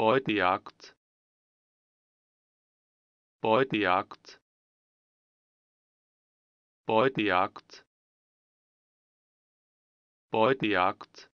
Beutejagd Beutejagd Beutejagd Beutejagd